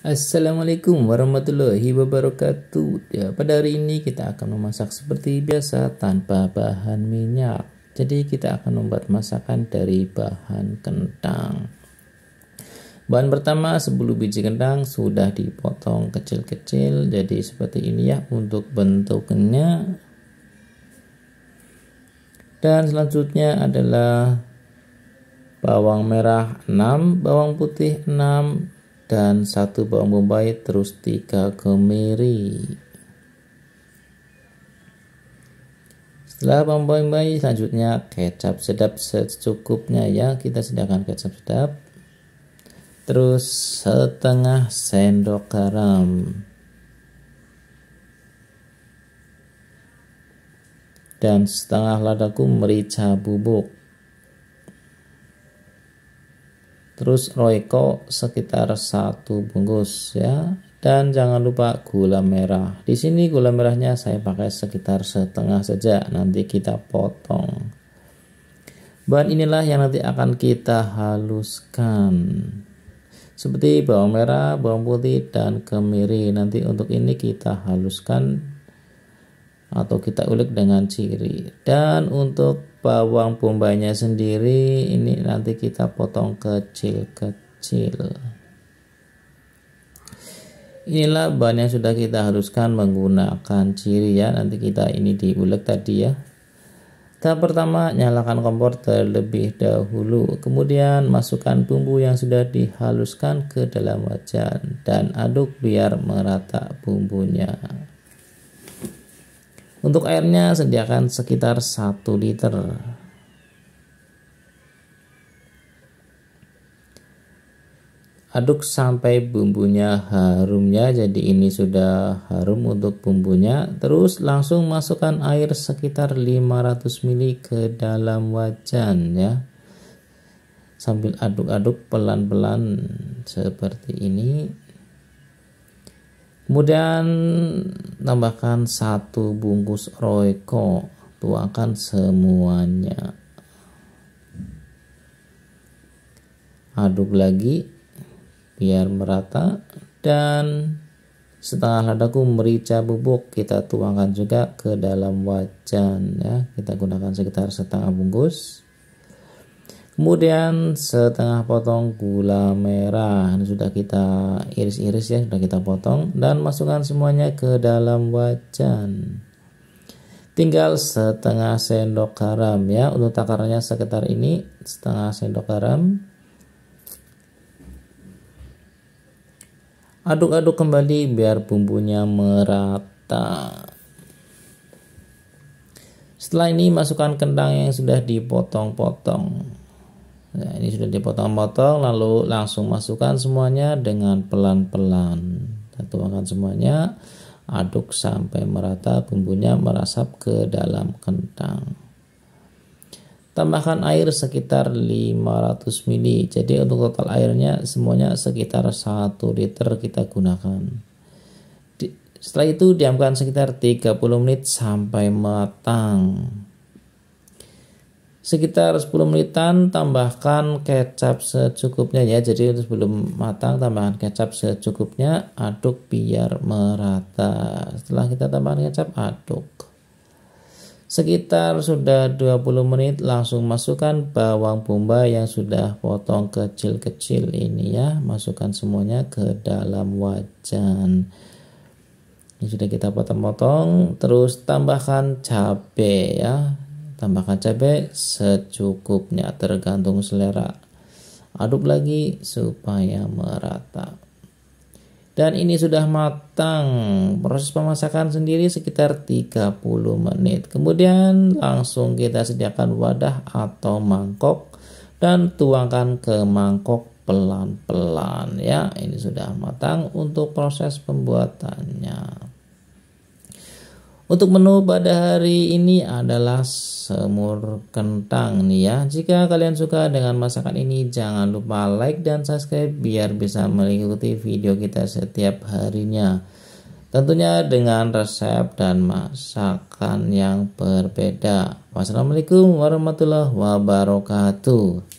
Assalamualaikum warahmatullahi wabarakatuh ya, Pada hari ini kita akan memasak seperti biasa tanpa bahan minyak Jadi kita akan membuat masakan dari bahan kentang Bahan pertama 10 biji kentang sudah dipotong kecil-kecil Jadi seperti ini ya untuk bentuknya Dan selanjutnya adalah bawang merah 6, bawang putih 6, dan satu bawang bombay terus tiga kemiri setelah bawang bombay selanjutnya kecap sedap secukupnya ya kita sediakan kecap sedap terus setengah sendok garam dan setengah lada merica bubuk terus Royco sekitar satu bungkus ya dan jangan lupa gula merah di sini gula merahnya saya pakai sekitar setengah saja nanti kita potong bahan inilah yang nanti akan kita haluskan seperti bawang merah, bawang putih, dan kemiri nanti untuk ini kita haluskan atau kita ulik dengan ciri dan untuk bawang bombaynya sendiri ini nanti kita potong kecil-kecil inilah bahan yang sudah kita haluskan menggunakan ciri ya nanti kita ini diulek tadi ya tahap pertama nyalakan kompor terlebih dahulu kemudian masukkan bumbu yang sudah dihaluskan ke dalam wajan dan aduk biar merata bumbunya untuk airnya sediakan sekitar 1 liter. Aduk sampai bumbunya harum ya. Jadi ini sudah harum untuk bumbunya. Terus langsung masukkan air sekitar 500 ml ke dalam wajan ya. Sambil aduk-aduk pelan-pelan seperti ini. Kemudian tambahkan satu bungkus Royco, tuangkan semuanya. Aduk lagi biar merata dan setengah ladaku merica bubuk kita tuangkan juga ke dalam wajan ya. Kita gunakan sekitar setengah bungkus kemudian setengah potong gula merah ini sudah kita iris-iris ya sudah kita potong dan masukkan semuanya ke dalam wajan tinggal setengah sendok garam ya untuk takarannya sekitar ini setengah sendok garam aduk-aduk kembali biar bumbunya merata setelah ini masukkan kentang yang sudah dipotong-potong Nah, ini sudah dipotong-potong lalu langsung masukkan semuanya dengan pelan-pelan. tuangkan semuanya, aduk sampai merata bumbunya merasap ke dalam kentang. Tambahkan air sekitar 500 ml. Jadi untuk total airnya semuanya sekitar 1 liter kita gunakan. setelah itu diamkan sekitar 30 menit sampai matang sekitar 10 menitan tambahkan kecap secukupnya ya jadi sebelum matang tambahkan kecap secukupnya aduk biar merata setelah kita tambahkan kecap aduk sekitar sudah 20 menit langsung masukkan bawang bombay yang sudah potong kecil-kecil ini ya masukkan semuanya ke dalam wajan ini sudah kita potong-potong terus tambahkan cabai ya Tambahkan cabai secukupnya tergantung selera. Aduk lagi supaya merata. Dan ini sudah matang. Proses pemasakan sendiri sekitar 30 menit. Kemudian langsung kita sediakan wadah atau mangkok dan tuangkan ke mangkok pelan-pelan ya. Ini sudah matang untuk proses pembuatannya. Untuk menu pada hari ini adalah semur kentang nih ya. Jika kalian suka dengan masakan ini, jangan lupa like dan subscribe biar bisa mengikuti video kita setiap harinya. Tentunya dengan resep dan masakan yang berbeda. Wassalamualaikum warahmatullahi wabarakatuh.